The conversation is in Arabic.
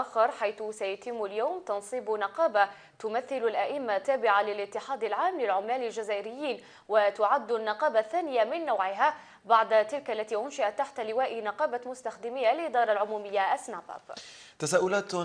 آخر حيث سيتم اليوم تنصيب نقابة تمثل الأئمة التابعة للاتحاد العام للعمال الجزائريين وتعد النقابة الثانية من نوعها بعد تلك التي أنشئت تحت لواء نقابة مستخدمي الإدارة العمومية أسناباب تساؤلات